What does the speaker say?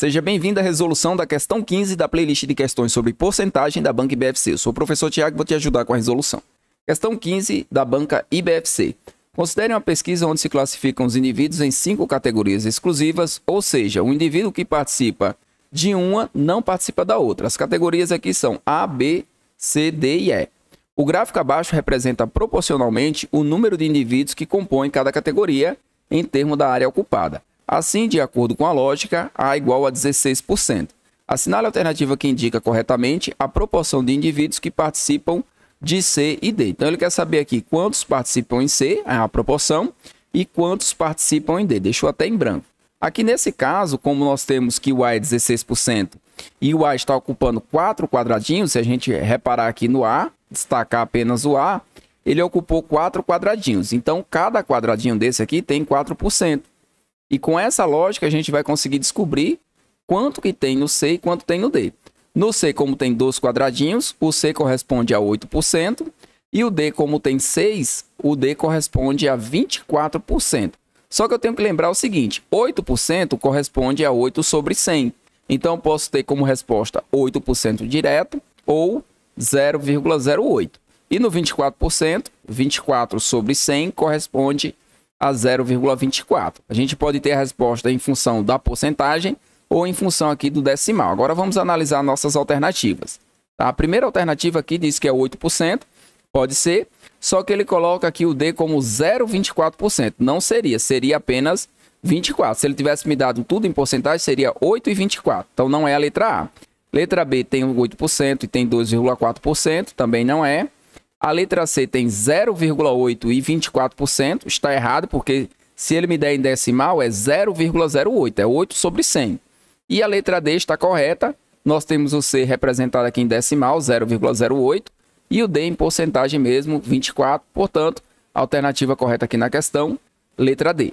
Seja bem-vindo à resolução da questão 15 da playlist de questões sobre porcentagem da banca IBFC. Eu sou o professor Tiago e vou te ajudar com a resolução. Questão 15 da banca IBFC. Considere uma pesquisa onde se classificam os indivíduos em cinco categorias exclusivas, ou seja, o indivíduo que participa de uma não participa da outra. As categorias aqui são A, B, C, D e E. O gráfico abaixo representa proporcionalmente o número de indivíduos que compõem cada categoria em termos da área ocupada. Assim, de acordo com a lógica, A igual a 16%. Assinale a alternativa que indica corretamente a proporção de indivíduos que participam de C e D. Então, ele quer saber aqui quantos participam em C, é a proporção, e quantos participam em D. Deixou até em branco. Aqui nesse caso, como nós temos que o A é 16% e o A está ocupando 4 quadradinhos, se a gente reparar aqui no A, destacar apenas o A, ele ocupou 4 quadradinhos. Então, cada quadradinho desse aqui tem 4%. E com essa lógica a gente vai conseguir descobrir quanto que tem no C e quanto tem no D. No C, como tem dois quadradinhos, o C corresponde a 8%. E o D, como tem 6, o D corresponde a 24%. Só que eu tenho que lembrar o seguinte, 8% corresponde a 8 sobre 100. Então, eu posso ter como resposta 8% direto ou 0,08. E no 24%, 24 sobre 100 corresponde a 0,24. A gente pode ter a resposta em função da porcentagem ou em função aqui do decimal. Agora vamos analisar nossas alternativas. Tá? A primeira alternativa aqui diz que é 8%, pode ser, só que ele coloca aqui o D como 0,24%. Não seria, seria apenas 24. Se ele tivesse me dado tudo em porcentagem, seria 8,24. Então não é a letra A. Letra B tem 8% e tem 2,4%, também não é. A letra C tem 0,8 e 24%. Está errado, porque se ele me der em decimal, é 0,08, é 8 sobre 100. E a letra D está correta. Nós temos o C representado aqui em decimal, 0,08, e o D em porcentagem mesmo, 24. Portanto, alternativa correta aqui na questão, letra D.